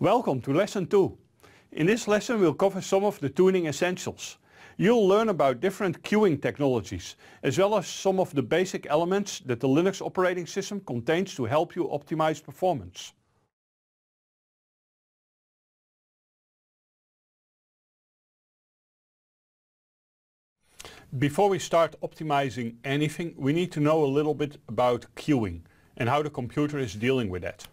Welcome to lesson 2. In this lesson we'll cover some of the tuning essentials. You'll learn about different queuing technologies as well as some of the basic elements that the Linux operating system contains to help you optimize performance. Before we start optimizing anything we need to know a little bit about queuing and how the computer is dealing with that.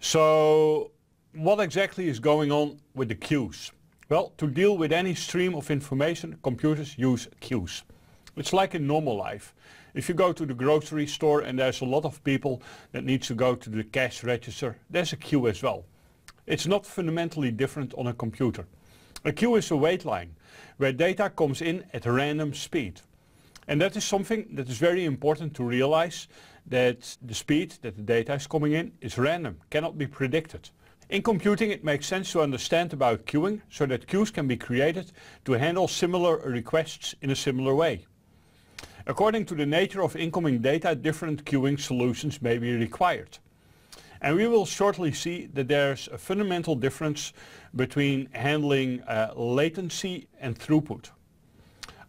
So what exactly is going on with the queues? Well, to deal with any stream of information, computers use queues. It's like in normal life. If you go to the grocery store and there's a lot of people that need to go to the cash register, there's a queue as well. It's not fundamentally different on a computer. A queue is a wait line where data comes in at random speed. And that is something that is very important to realize that the speed that the data is coming in is random, cannot be predicted. In computing it makes sense to understand about queuing so that queues can be created to handle similar requests in a similar way. According to the nature of incoming data different queuing solutions may be required. And we will shortly see that there's a fundamental difference between handling uh, latency and throughput.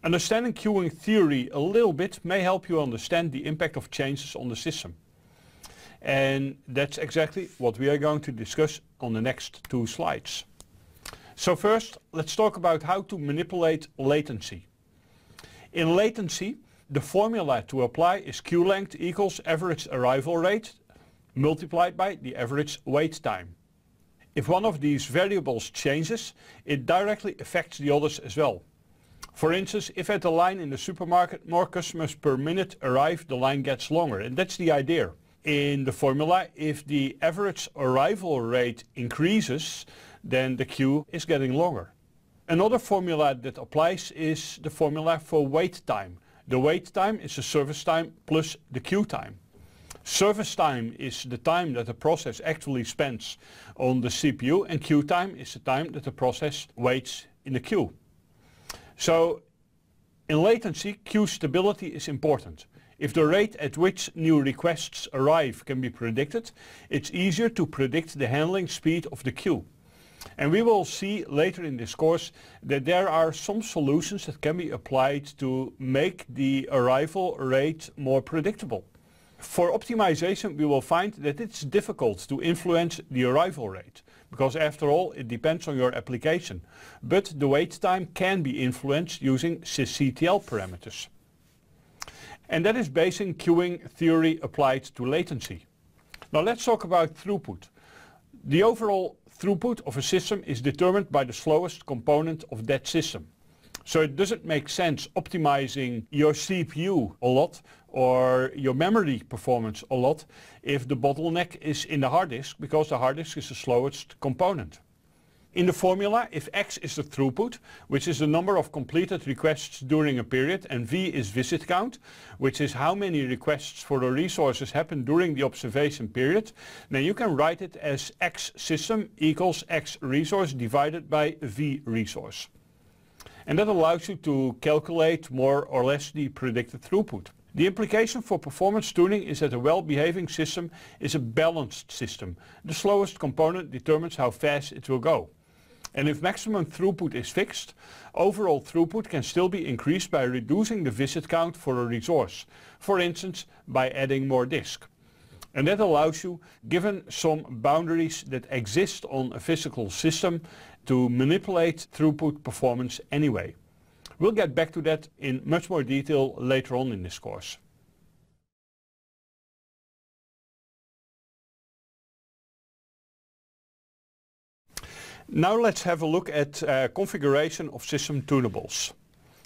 Understanding queuing theory a little bit may help you understand the impact of changes on the system. And that's exactly what we are going to discuss on the next two slides. So first, let's talk about how to manipulate latency. In latency, the formula to apply is queue length equals average arrival rate multiplied by the average wait time. If one of these variables changes, it directly affects the others as well. For instance, if at the line in the supermarket more customers per minute arrive, the line gets longer. And that's the idea. In the formula, if the average arrival rate increases, then the queue is getting longer. Another formula that applies is the formula for wait time. The wait time is the service time plus the queue time. Service time is the time that the process actually spends on the CPU and queue time is the time that the process waits in the queue. So in latency, queue stability is important. If the rate at which new requests arrive can be predicted, it's easier to predict the handling speed of the queue. And we will see later in this course that there are some solutions that can be applied to make the arrival rate more predictable. For optimization, we will find that it's difficult to influence the arrival rate because after all it depends on your application. But the wait time can be influenced using sysctl parameters. And that is basing queuing theory applied to latency. Now let's talk about throughput. The overall throughput of a system is determined by the slowest component of that system. So it doesn't make sense optimizing your CPU a lot or your memory performance a lot if the bottleneck is in the hard disk because the hard disk is the slowest component. In the formula, if x is the throughput, which is the number of completed requests during a period, and v is visit count, which is how many requests for the resources happen during the observation period, then you can write it as x system equals x resource divided by v resource. And that allows you to calculate more or less the predicted throughput. The implication for performance tuning is that a well-behaving system is a balanced system. The slowest component determines how fast it will go. And if maximum throughput is fixed, overall throughput can still be increased by reducing the visit count for a resource, for instance by adding more disk. And that allows you, given some boundaries that exist on a physical system, to manipulate throughput performance anyway. We'll get back to that in much more detail later on in this course. Now let's have a look at uh, configuration of system tunables.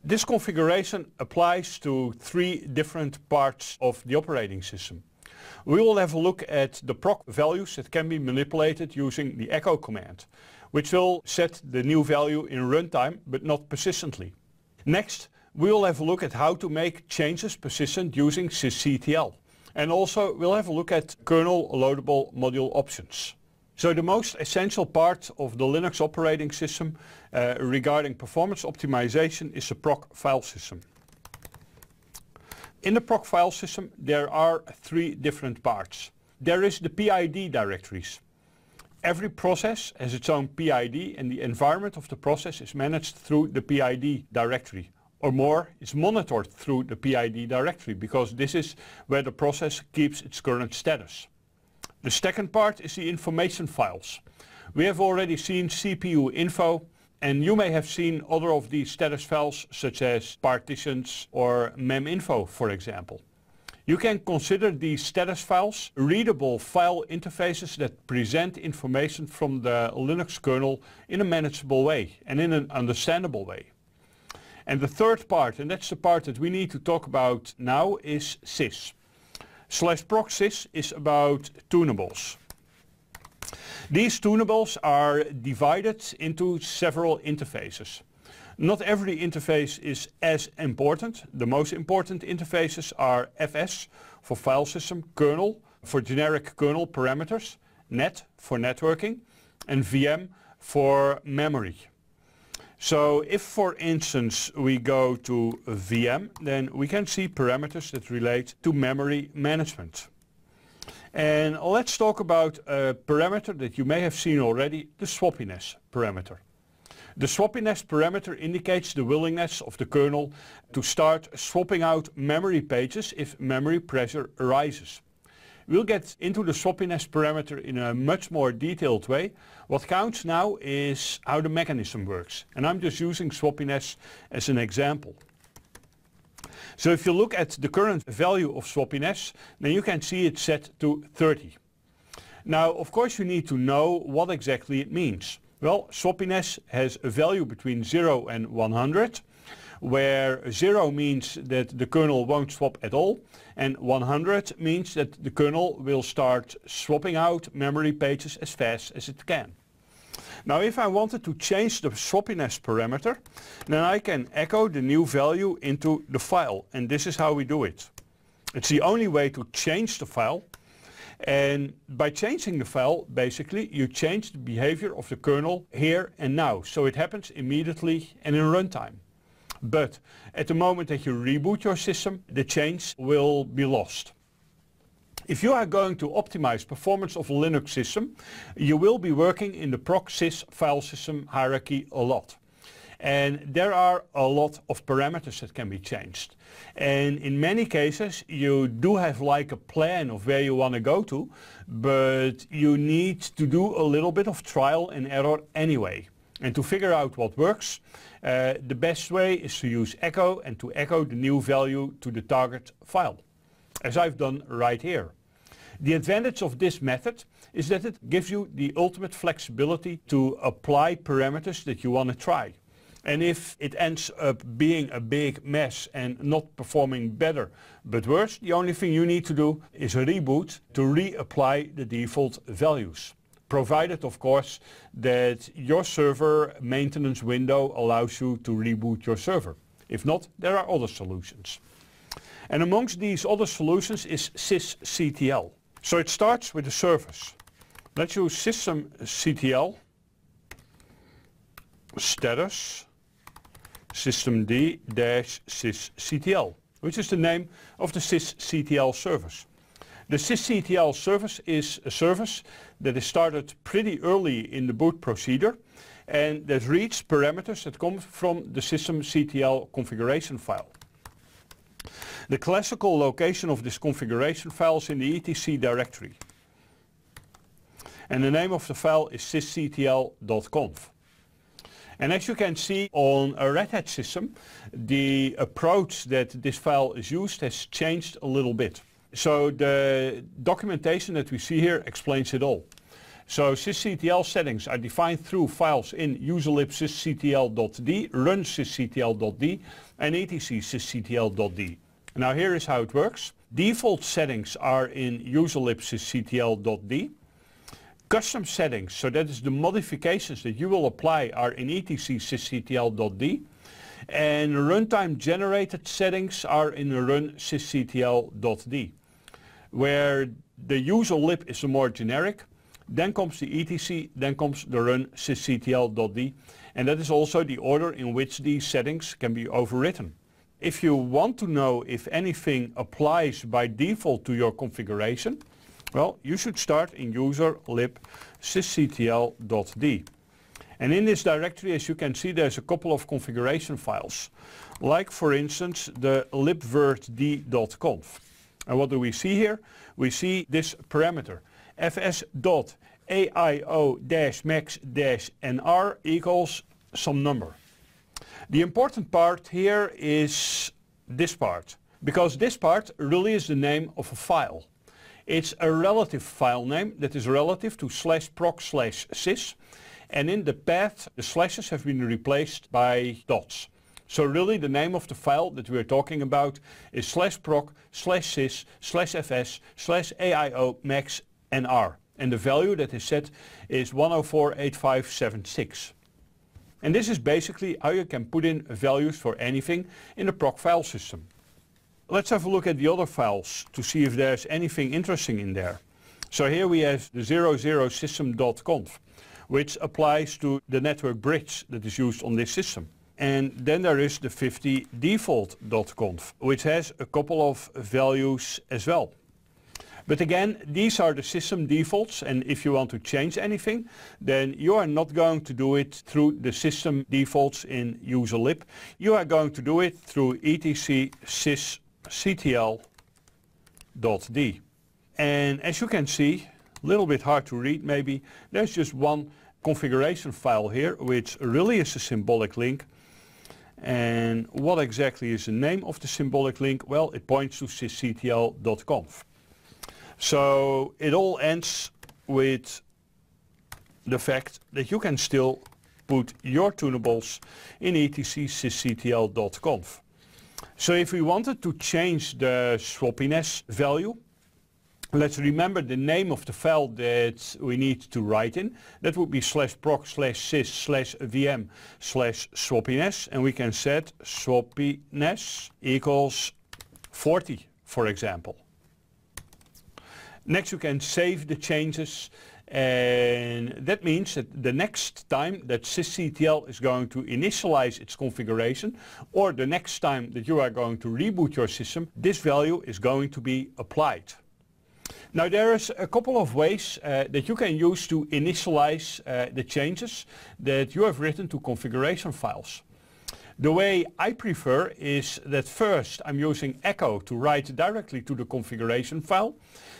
This configuration applies to three different parts of the operating system. We will have a look at the proc values that can be manipulated using the echo command, which will set the new value in runtime but not persistently. Next, we will have a look at how to make changes persistent using sysctl. And also we'll have a look at kernel loadable module options. So the most essential part of the Linux operating system uh, regarding performance optimization is the proc file system. In the proc file system there are three different parts. There is the PID directories. Every process has its own PID and the environment of the process is managed through the PID directory or more is monitored through the PID directory because this is where the process keeps its current status. The second part is the information files. We have already seen CPU info and you may have seen other of these status files such as partitions or meminfo for example. You can consider the status files readable file interfaces that present information from the Linux kernel in a manageable way and in an understandable way. And the third part, and that's the part that we need to talk about now, is sys. Slash proc sys is about tunables. These tunables are divided into several interfaces. Not every interface is as important. The most important interfaces are FS for file system, kernel for generic kernel parameters, net for networking, and VM for memory. So if for instance we go to VM, then we can see parameters that relate to memory management. And let's talk about a parameter that you may have seen already, the swappiness parameter. The swappiness parameter indicates the willingness of the kernel to start swapping out memory pages if memory pressure arises. We'll get into the swappiness parameter in a much more detailed way. What counts now is how the mechanism works. And I'm just using swappiness as an example. So if you look at the current value of swappiness, then you can see it's set to 30. Now, of course, you need to know what exactly it means. Well, swappiness has a value between 0 and 100 where 0 means that the kernel won't swap at all and 100 means that the kernel will start swapping out memory pages as fast as it can. Now if I wanted to change the swappiness parameter, then I can echo the new value into the file and this is how we do it. It's the only way to change the file and by changing the file, basically, you change the behavior of the kernel here and now. So it happens immediately and in runtime. But at the moment that you reboot your system, the change will be lost. If you are going to optimize performance of a Linux system, you will be working in the proxys file system hierarchy a lot. And there are a lot of parameters that can be changed. And in many cases, you do have like a plan of where you want to go to, but you need to do a little bit of trial and error anyway. And to figure out what works, uh, the best way is to use echo and to echo the new value to the target file, as I've done right here. The advantage of this method is that it gives you the ultimate flexibility to apply parameters that you want to try. And if it ends up being a big mess and not performing better but worse, the only thing you need to do is a reboot to reapply the default values provided of course that your server maintenance window allows you to reboot your server. If not, there are other solutions. And amongst these other solutions is sysctl. So it starts with the service. Let's use systemctl status systemd sysctl which is the name of the sysctl service. The sysctl service is a service that is started pretty early in the boot procedure and that reads parameters that come from the systemctl configuration file. The classical location of this configuration file is in the etc directory. And the name of the file is sysctl.conf. And as you can see on a Red Hat system, the approach that this file is used has changed a little bit. So the documentation that we see here explains it all. So sysctl settings are defined through files in userlib sysctl.d, run sysctl.d, and etc sysctl.d. Now here is how it works. Default settings are in userlib sysctl.d. Custom settings, so that is the modifications that you will apply are in etc sysctl.d and runtime generated settings are in run sysctl.d where the user lib is more generic then comes the etc, then comes the run sysctl.d and that is also the order in which these settings can be overwritten. If you want to know if anything applies by default to your configuration, well, you should start in user lib sysctl.d. And in this directory, as you can see, there's a couple of configuration files, like for instance the libvertd.conf. And what do we see here? We see this parameter fs.aio-max-nr equals some number. The important part here is this part, because this part really is the name of a file. It's a relative file name that is relative to slash proc slash sys. And in the path, the slashes have been replaced by dots. So really the name of the file that we're talking about is slash proc slash sys slash fs slash aio max r. And the value that is set is 1048576. And this is basically how you can put in values for anything in the proc file system. Let's have a look at the other files to see if there's anything interesting in there. So here we have the 00 system.conf, which applies to the network bridge that is used on this system. And then there is the 50 default.conf, which has a couple of values as well. But again, these are the system defaults and if you want to change anything, then you are not going to do it through the system defaults in userlib. You are going to do it through etc sys ctl.d. And as you can see, a little bit hard to read maybe, there's just one configuration file here which really is a symbolic link. And what exactly is the name of the symbolic link? Well, it points to sysctl.conf. So it all ends with the fact that you can still put your tunables in etcsysctl.conf. So if we wanted to change the swappiness value, let's remember the name of the file that we need to write in. That would be slash proc slash sys slash vm slash swappiness and we can set swappiness equals 40 for example. Next we can save the changes and that means that the next time that sysctl is going to initialize its configuration or the next time that you are going to reboot your system, this value is going to be applied. Now there is a couple of ways uh, that you can use to initialize uh, the changes that you have written to configuration files. The way I prefer is that first I'm using echo to write directly to the configuration file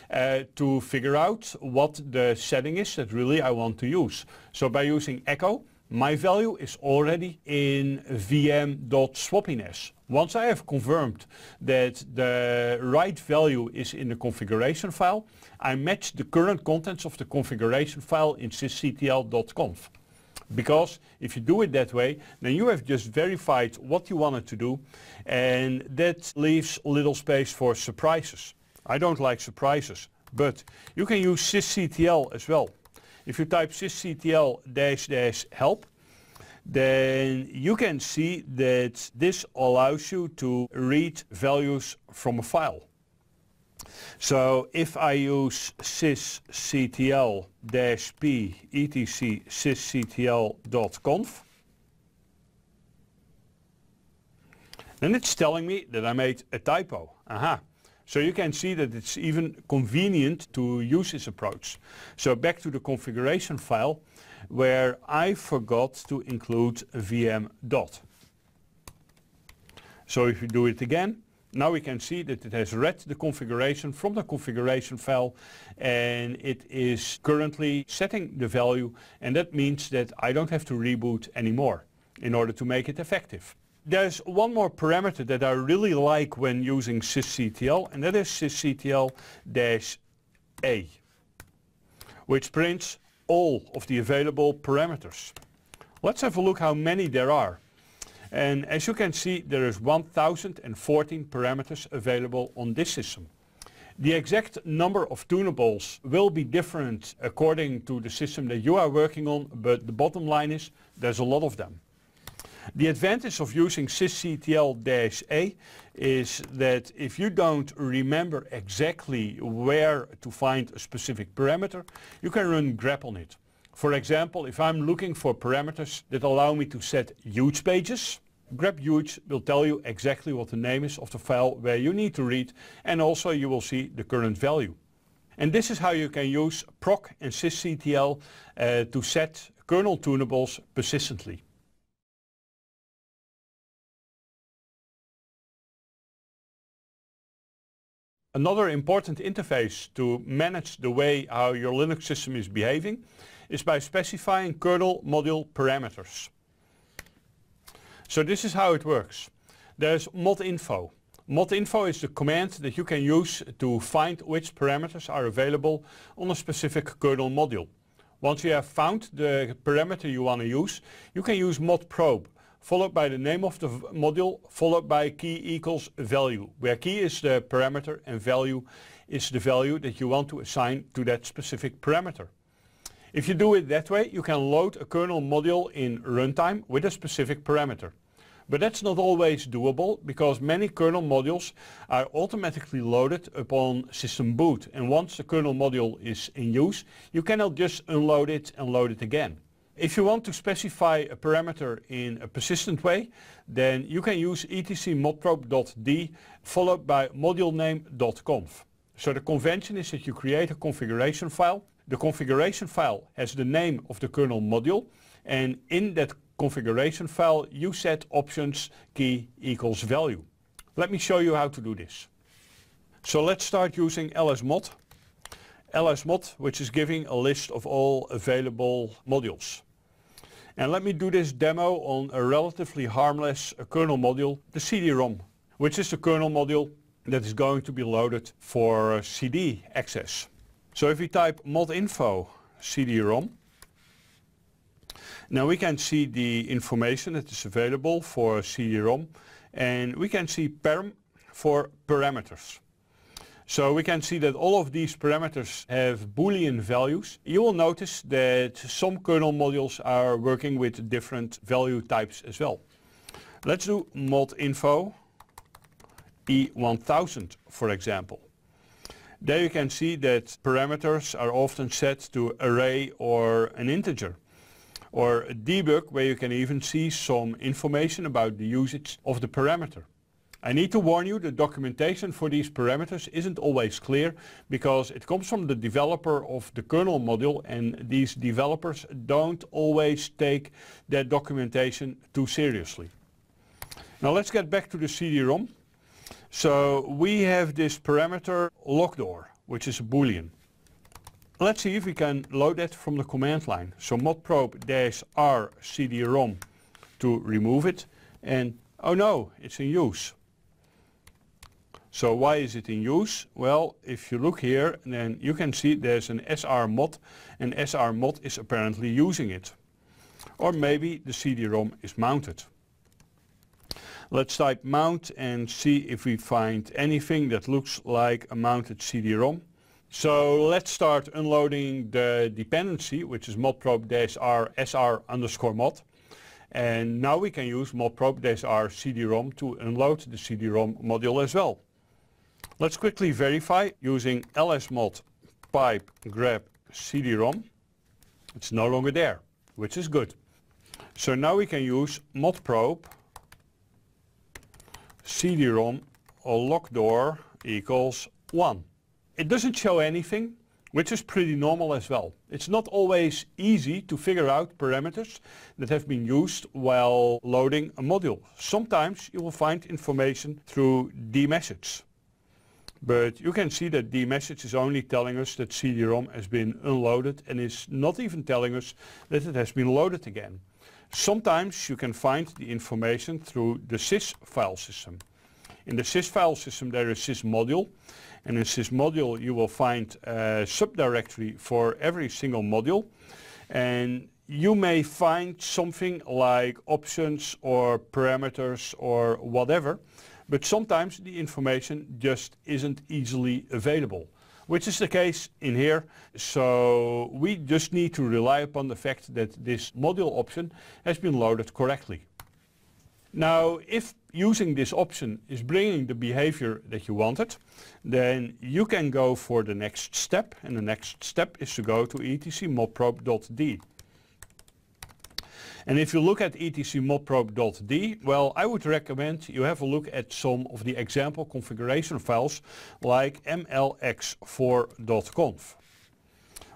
uh, to figure out what the setting is that really I want to use. So by using echo, my value is already in vm.swappiness. Once I have confirmed that the right value is in the configuration file, I match the current contents of the configuration file in sysctl.conf. Because if you do it that way, then you have just verified what you wanted to do and that leaves little space for surprises. I don't like surprises, but you can use sysctl as well. If you type sysctl dash dash help, then you can see that this allows you to read values from a file. So if I use sysctl p etc conf, then it's telling me that I made a typo. Aha. So you can see that it's even convenient to use this approach. So back to the configuration file where I forgot to include VM dot. So if you do it again, now we can see that it has read the configuration from the configuration file and it is currently setting the value and that means that I don't have to reboot anymore in order to make it effective. There's one more parameter that I really like when using sysctl, and that is sysctl-a, which prints all of the available parameters. Let's have a look how many there are. And as you can see, there is 1014 parameters available on this system. The exact number of tunables will be different according to the system that you are working on, but the bottom line is there's a lot of them. The advantage of using sysctl-a is that if you don't remember exactly where to find a specific parameter, you can run grep on it. For example, if I'm looking for parameters that allow me to set huge pages, grep huge will tell you exactly what the name is of the file where you need to read and also you will see the current value. And this is how you can use proc and sysctl uh, to set kernel tunables persistently. Another important interface to manage the way how your Linux system is behaving is by specifying kernel module parameters. So this is how it works. There's modinfo. Modinfo is the command that you can use to find which parameters are available on a specific kernel module. Once you have found the parameter you want to use, you can use modprobe followed by the name of the module, followed by key equals value, where key is the parameter and value is the value that you want to assign to that specific parameter. If you do it that way, you can load a kernel module in runtime with a specific parameter. But that's not always doable because many kernel modules are automatically loaded upon system boot and once the kernel module is in use, you cannot just unload it and load it again. If you want to specify a parameter in a persistent way, then you can use etcmodprobe.d followed by module name.conf. So the convention is that you create a configuration file. The configuration file has the name of the kernel module and in that configuration file you set options key equals value. Let me show you how to do this. So let's start using lsmod lsmod, which is giving a list of all available modules. And let me do this demo on a relatively harmless kernel module, the CD-ROM, which is the kernel module that is going to be loaded for uh, CD access. So if we type modinfo CD-ROM, now we can see the information that is available for CD-ROM and we can see perm for parameters. So we can see that all of these parameters have boolean values. You will notice that some kernel modules are working with different value types as well. Let's do mod info E1000 for example. There you can see that parameters are often set to array or an integer or debug where you can even see some information about the usage of the parameter. I need to warn you the documentation for these parameters isn't always clear because it comes from the developer of the kernel module and these developers don't always take their documentation too seriously. Now let's get back to the CD-ROM. So we have this parameter lockdoor which is a boolean. Let's see if we can load that from the command line. So modprobe-r cd-rom to remove it and oh no, it's in use. So why is it in use? Well, if you look here, then you can see there's an SR mod, and SR mod is apparently using it. Or maybe the CD-ROM is mounted. Let's type mount and see if we find anything that looks like a mounted CD-ROM. So let's start unloading the dependency, which is modprobe-sr sr underscore mod. And now we can use modprobe-sr CD-ROM to unload the CD-ROM module as well. Let's quickly verify using lsmod pipe grab cd-rom. It's no longer there, which is good. So now we can use modprobe cd-rom or lockdoor equals 1. It doesn't show anything, which is pretty normal as well. It's not always easy to figure out parameters that have been used while loading a module. Sometimes you will find information through d message but you can see that the message is only telling us that CD-ROM has been unloaded and is not even telling us that it has been loaded again. Sometimes you can find the information through the sys file system. In the sys file system there is sys module and in sys module you will find a subdirectory for every single module and you may find something like options or parameters or whatever but sometimes the information just isn't easily available, which is the case in here. So we just need to rely upon the fact that this module option has been loaded correctly. Now, if using this option is bringing the behavior that you wanted, then you can go for the next step. And the next step is to go to etcmobprobe.d. And if you look at etcmodprobe.d, well, I would recommend you have a look at some of the example configuration files like mlx4.conf.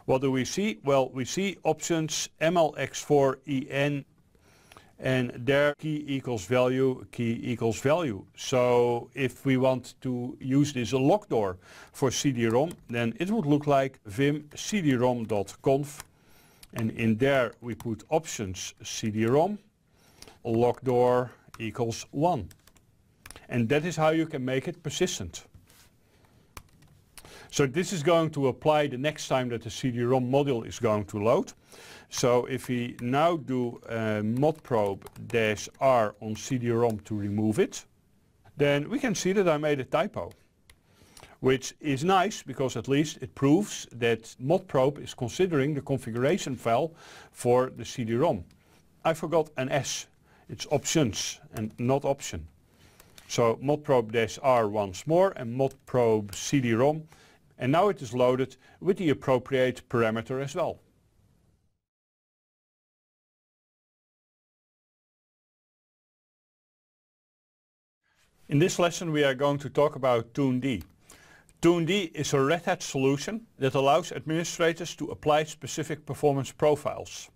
What do we see? Well, we see options mlx4en and there key equals value, key equals value. So if we want to use this lock door for CD-ROM, then it would look like vim cd-rom.conf and in there we put options CD-ROM, lock door equals 1. And that is how you can make it persistent. So this is going to apply the next time that the CD-ROM module is going to load. So if we now do uh, modprobe-r on CD-ROM to remove it, then we can see that I made a typo which is nice because at least it proves that modprobe is considering the configuration file for the CD-ROM. I forgot an S. It's options and not option. So modprobe-r once more and modprobe CD-ROM. And now it is loaded with the appropriate parameter as well. In this lesson we are going to talk about ToonD. TuneD is a Red Hat solution that allows administrators to apply specific performance profiles.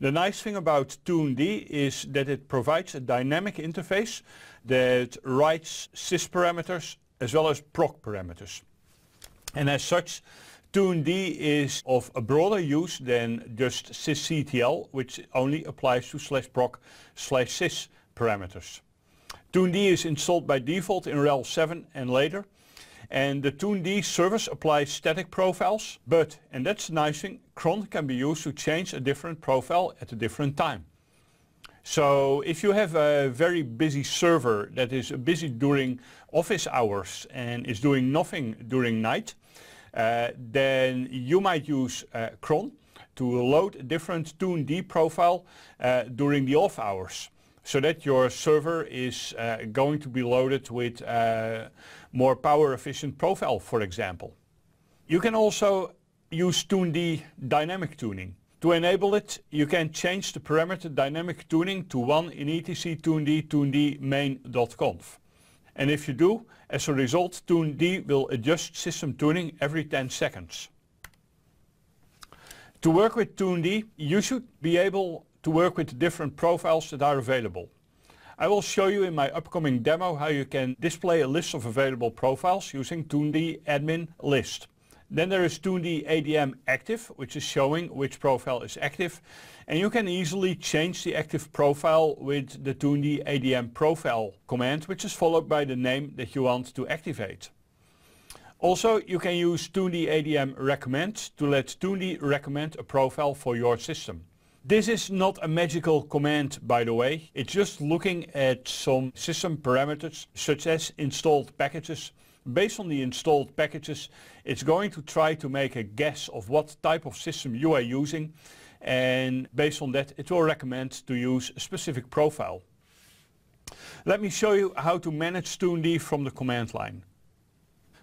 The nice thing about TuneD is that it provides a dynamic interface that writes sys parameters as well as proc parameters. And as such, TuneD is of a broader use than just sysctl, which only applies to slash proc slash sys parameters. TuneD is installed by default in RHEL 7 and later, and the 2 service applies static profiles, but, and that's the nice thing, cron can be used to change a different profile at a different time. So if you have a very busy server that is busy during office hours and is doing nothing during night, uh, then you might use uh, cron to load a different 2 profile uh, during the off hours so that your server is uh, going to be loaded with uh, more power efficient profile, for example. You can also use TuneD dynamic tuning. To enable it, you can change the parameter dynamic tuning to one in etc tuned tuned main.conf. And if you do, as a result, TuneD will adjust system tuning every 10 seconds. To work with TuneD, you should be able to work with different profiles that are available. I will show you in my upcoming demo how you can display a list of available profiles using ToonD admin list. Then there is ToonD ADM active, which is showing which profile is active. And you can easily change the active profile with the ToonD ADM profile command, which is followed by the name that you want to activate. Also, you can use Toondy ADM Recommend to let Toondy recommend a profile for your system. This is not a magical command, by the way. It's just looking at some system parameters, such as installed packages. Based on the installed packages, it's going to try to make a guess of what type of system you are using. And based on that, it will recommend to use a specific profile. Let me show you how to manage TuneD from the command line.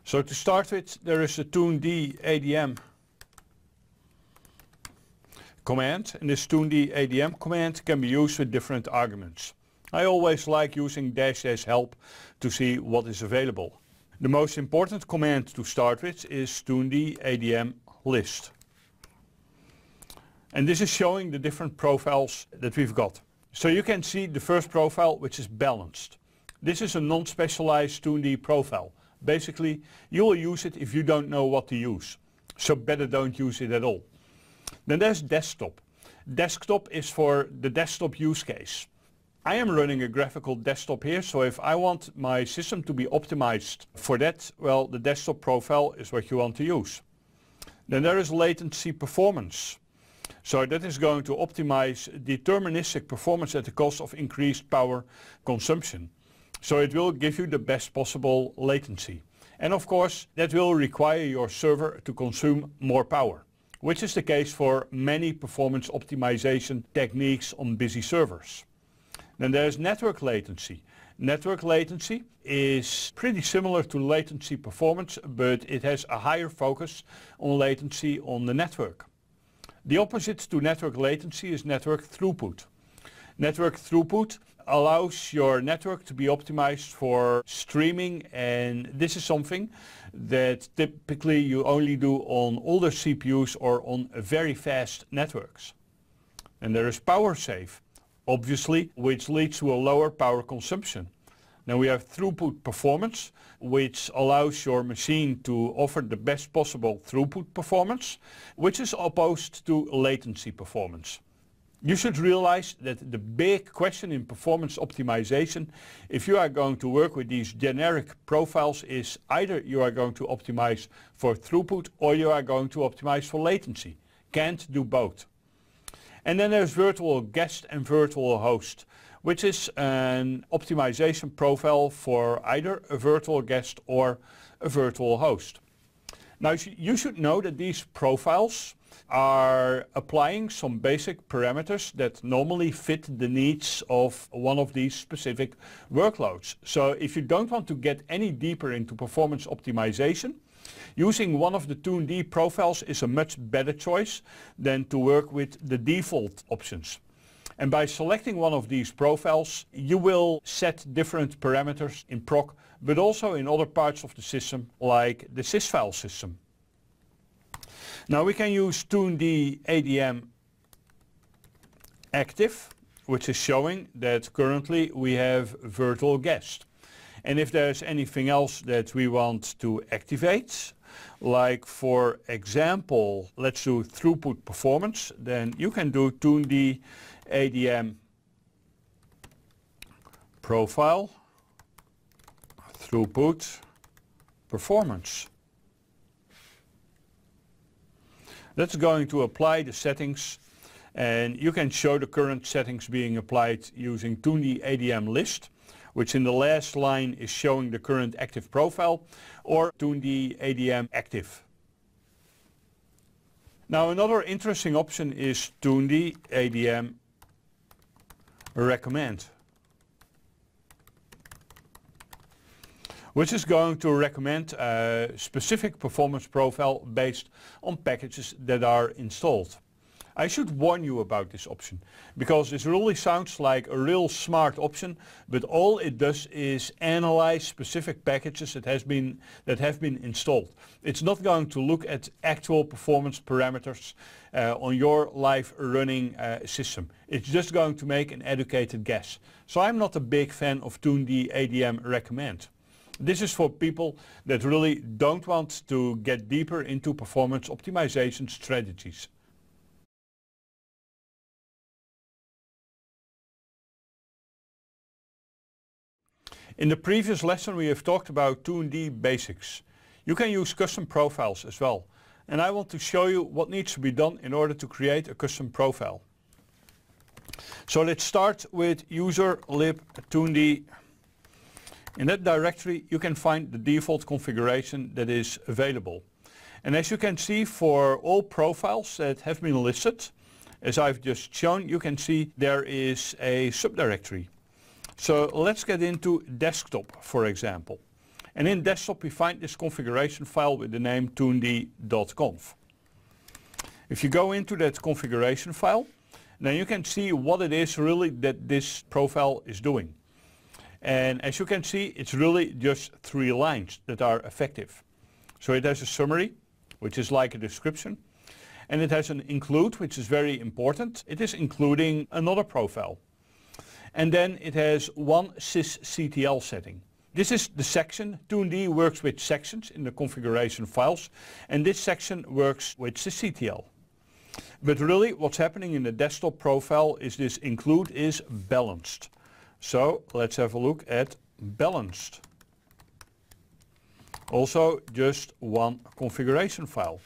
So to start with, there is a TuneD ADM command and the std adm command can be used with different arguments. I always like using dash dash help to see what is available. The most important command to start with is std adm list. And this is showing the different profiles that we've got. So you can see the first profile which is balanced. This is a non-specialized 2 profile. Basically, you will use it if you don't know what to use. So better don't use it at all. Then there's desktop. Desktop is for the desktop use case. I am running a graphical desktop here, so if I want my system to be optimized for that, well, the desktop profile is what you want to use. Then there is latency performance. So that is going to optimize deterministic performance at the cost of increased power consumption. So it will give you the best possible latency. And of course, that will require your server to consume more power which is the case for many performance optimization techniques on busy servers. Then there's network latency. Network latency is pretty similar to latency performance, but it has a higher focus on latency on the network. The opposite to network latency is network throughput. Network throughput allows your network to be optimized for streaming and this is something that typically you only do on older CPUs or on very fast networks. And there is power save, obviously, which leads to a lower power consumption. Now we have throughput performance, which allows your machine to offer the best possible throughput performance, which is opposed to latency performance. You should realize that the big question in performance optimization, if you are going to work with these generic profiles, is either you are going to optimize for throughput or you are going to optimize for latency. Can't do both. And then there's virtual guest and virtual host, which is an optimization profile for either a virtual guest or a virtual host. Now you should know that these profiles are applying some basic parameters that normally fit the needs of one of these specific workloads. So if you don't want to get any deeper into performance optimization, Using one of the 2D profiles is a much better choice than to work with the default options. And by selecting one of these profiles, you will set different parameters in PROC, but also in other parts of the system like the sysfile system. Now we can use the ADM active, which is showing that currently we have virtual guest. And if there's anything else that we want to activate, like for example, let's do throughput performance, then you can do the ADM profile throughput performance. That's going to apply the settings and you can show the current settings being applied using Tundi ADM list which in the last line is showing the current active profile or Tundi ADM active. Now another interesting option is Tundi ADM recommend. which is going to recommend a specific performance profile based on packages that are installed. I should warn you about this option because this really sounds like a real smart option but all it does is analyze specific packages that has been that have been installed. It's not going to look at actual performance parameters uh, on your live running uh, system. It's just going to make an educated guess. So I'm not a big fan of doing the ADM recommend. This is for people that really don't want to get deeper into performance optimization strategies. In the previous lesson we have talked about 2D basics. You can use custom profiles as well and I want to show you what needs to be done in order to create a custom profile. So let's start with user lib 2D in that directory you can find the default configuration that is available. And as you can see for all profiles that have been listed, as I've just shown, you can see there is a subdirectory. So let's get into desktop, for example. And in desktop we find this configuration file with the name toondy.conf. If you go into that configuration file, then you can see what it is really that this profile is doing. And as you can see, it's really just three lines that are effective. So it has a summary, which is like a description. And it has an include, which is very important. It is including another profile. And then it has one sysctl setting. This is the section. 2nd works with sections in the configuration files. And this section works with sysctl. But really what's happening in the desktop profile is this include is balanced. So let's have a look at balanced. Also just one configuration file.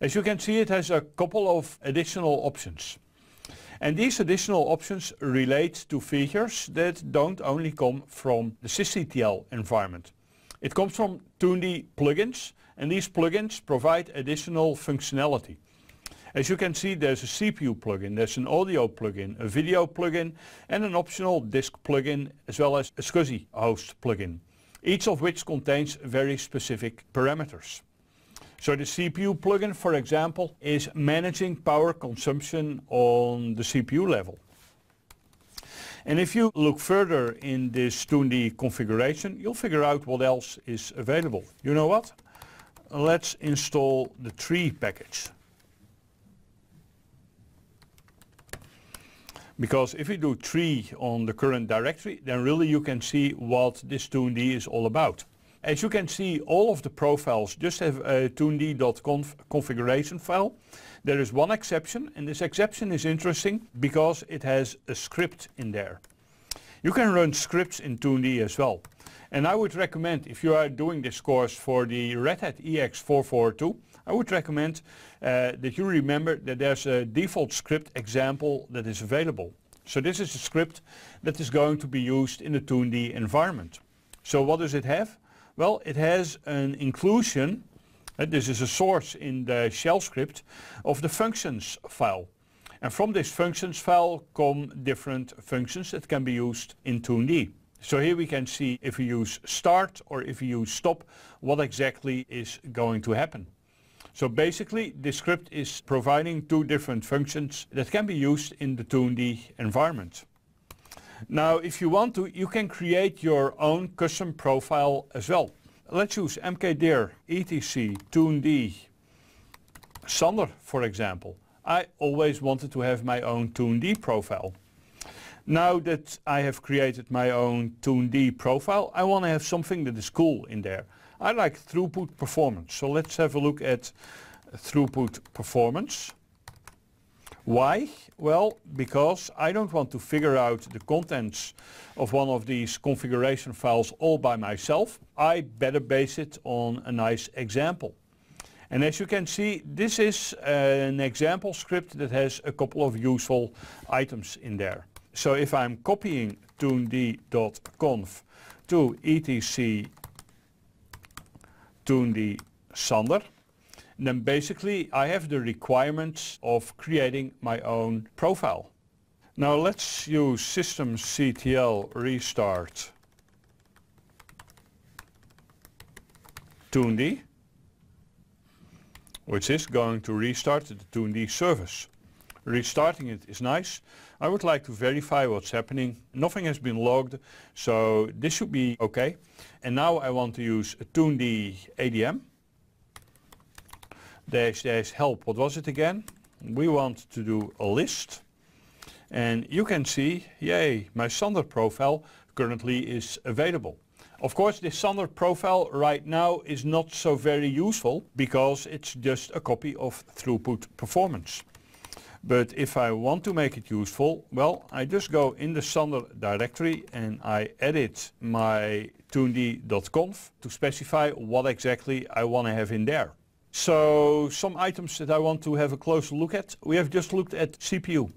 As you can see it has a couple of additional options. And these additional options relate to features that don't only come from the sysctl environment. It comes from 2 plugins and these plugins provide additional functionality. As you can see there's a CPU plugin, there's an audio plugin, a video plugin and an optional disk plugin as well as a SCSI host plugin, each of which contains very specific parameters. So the CPU plugin for example is managing power consumption on the CPU level. And if you look further in this 2D configuration, you'll figure out what else is available. You know what? Let's install the tree package. Because if you do tree on the current directory, then really you can see what this 2nd is all about. As you can see, all of the profiles just have a 2nd.conf configuration file. There is one exception, and this exception is interesting because it has a script in there. You can run scripts in 2D as well. And I would recommend, if you are doing this course for the Red Hat EX442, I would recommend uh, that you remember that there's a default script example that is available. So this is a script that is going to be used in the 2D environment. So what does it have? Well, it has an inclusion, uh, this is a source in the shell script, of the functions file. And from this functions file come different functions that can be used in 2D. So here we can see if we use start or if we use stop, what exactly is going to happen. So basically this script is providing two different functions that can be used in the 2D environment. Now if you want to, you can create your own custom profile as well. Let's use mkdir etc 2D Sander for example. I always wanted to have my own 2D profile. Now that I have created my own 2D profile, I want to have something that is cool in there. I like throughput performance. So let's have a look at throughput performance. Why? Well, because I don't want to figure out the contents of one of these configuration files all by myself. I better base it on a nice example. And as you can see, this is uh, an example script that has a couple of useful items in there. So if I'm copying toond.conf to etc toondi sander, then basically I have the requirements of creating my own profile. Now let's use systemctl restart toond which is going to restart the 2D service. Restarting it is nice. I would like to verify what's happening. Nothing has been logged, so this should be okay. And now I want to use a 2D ADM. There's, dash help. What was it again? We want to do a list. And you can see, yay, my standard profile currently is available. Of course, this standard profile right now is not so very useful because it's just a copy of throughput performance. But if I want to make it useful, well, I just go in the standard directory and I edit my tuned.conf to specify what exactly I want to have in there. So some items that I want to have a closer look at, we have just looked at CPU.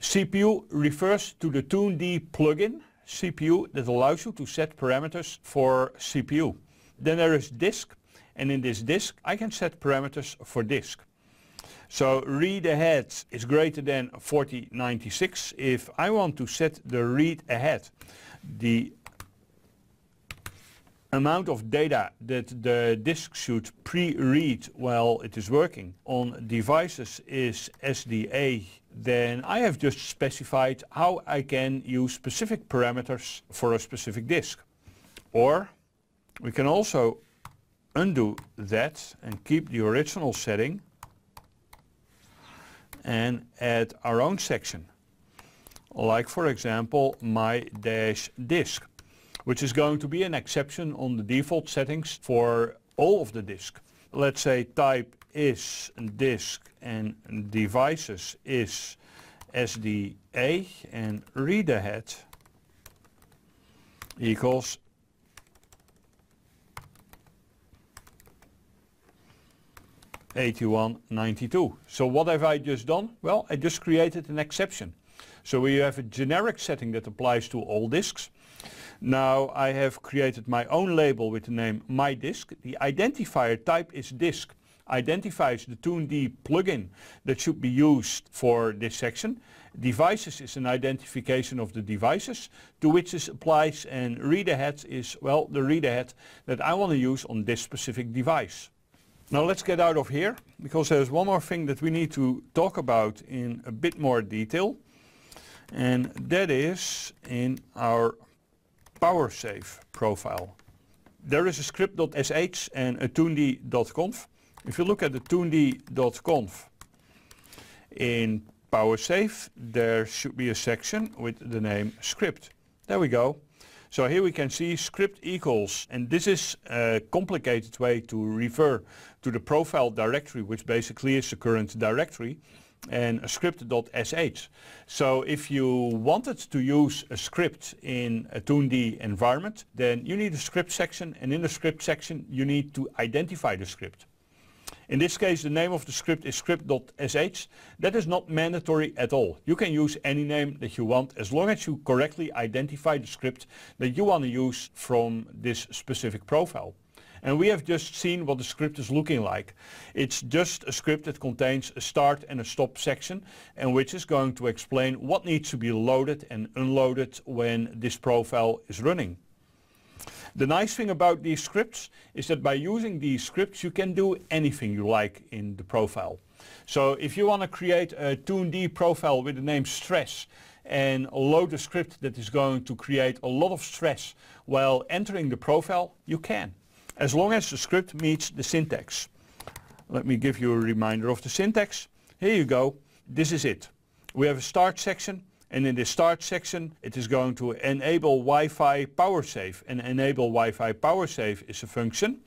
CPU refers to the TuneD plugin CPU that allows you to set parameters for CPU. Then there is disk, and in this disk I can set parameters for disk. So read ahead is greater than 4096. If I want to set the read ahead, the amount of data that the disk should pre-read while it is working on devices is SDA then I have just specified how I can use specific parameters for a specific disk. Or we can also undo that and keep the original setting and add our own section. Like for example my-disk, which is going to be an exception on the default settings for all of the disk. Let's say type is disk and devices is SDA and read ahead equals eighty-one ninety-two. So what have I just done? Well, I just created an exception. So we have a generic setting that applies to all disks. Now I have created my own label with the name my disk. The identifier type is disk identifies the 2 plugin that should be used for this section. Devices is an identification of the devices to which this applies and reader head is, well, the reader head that I want to use on this specific device. Now let's get out of here because there's one more thing that we need to talk about in a bit more detail and that is in our PowerSafe profile. There is a script.sh and a 2 if you look at the 2nd.conf in PowerSafe, there should be a section with the name script. There we go. So here we can see script equals, and this is a complicated way to refer to the profile directory, which basically is the current directory, and a script.sh. So if you wanted to use a script in a 2 environment, then you need a script section, and in the script section, you need to identify the script. In this case, the name of the script is script.sh. That is not mandatory at all. You can use any name that you want as long as you correctly identify the script that you want to use from this specific profile. And we have just seen what the script is looking like. It's just a script that contains a start and a stop section and which is going to explain what needs to be loaded and unloaded when this profile is running. The nice thing about these scripts is that by using these scripts you can do anything you like in the profile. So if you want to create a 2D profile with the name stress and load a script that is going to create a lot of stress while entering the profile, you can. As long as the script meets the syntax. Let me give you a reminder of the syntax. Here you go. This is it. We have a start section and in the start section, it is going to enable Wi-Fi power save. And enable Wi-Fi power save is a function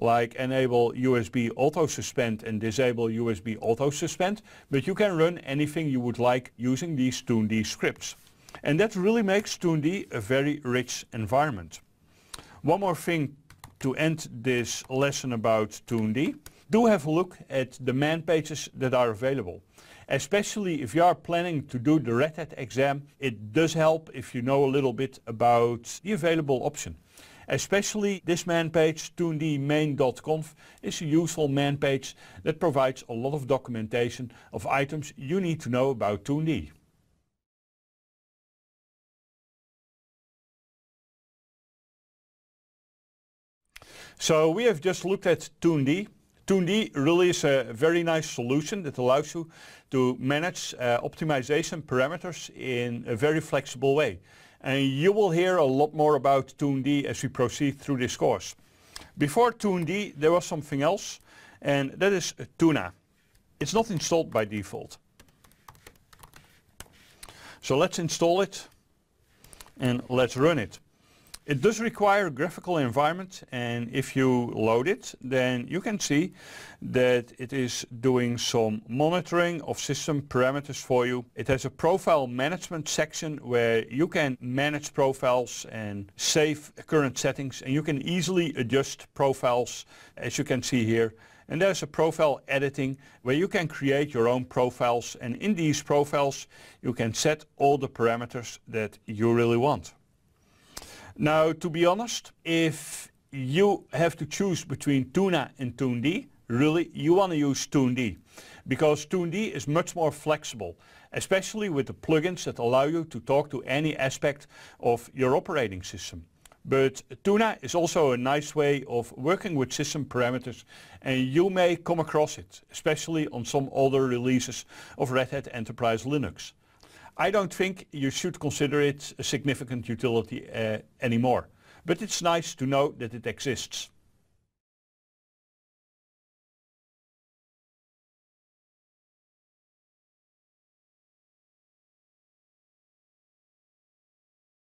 like enable USB auto suspend and disable USB auto suspend, but you can run anything you would like using these ToonD scripts. And that really makes ToonD a very rich environment. One more thing to end this lesson about ToonD. Do have a look at the man pages that are available. Especially if you are planning to do the Red Hat exam, it does help if you know a little bit about the available option. Especially this man page, tunedmain.conf, is a useful man page that provides a lot of documentation of items you need to know about Tuned. So we have just looked at Tuned. Tuned really is a very nice solution that allows you to manage uh, optimization parameters in a very flexible way. And you will hear a lot more about TuneD as we proceed through this course. Before TuneD, there was something else, and that is Tuna. It's not installed by default. So let's install it and let's run it. It does require a graphical environment and if you load it then you can see that it is doing some monitoring of system parameters for you. It has a profile management section where you can manage profiles and save current settings and you can easily adjust profiles as you can see here and there's a profile editing where you can create your own profiles and in these profiles you can set all the parameters that you really want. Now, to be honest, if you have to choose between Tuna and D, really, you want to use D because D is much more flexible, especially with the plugins that allow you to talk to any aspect of your operating system. But Tuna is also a nice way of working with system parameters and you may come across it, especially on some older releases of Red Hat Enterprise Linux. I don't think you should consider it a significant utility uh, anymore. But it's nice to know that it exists.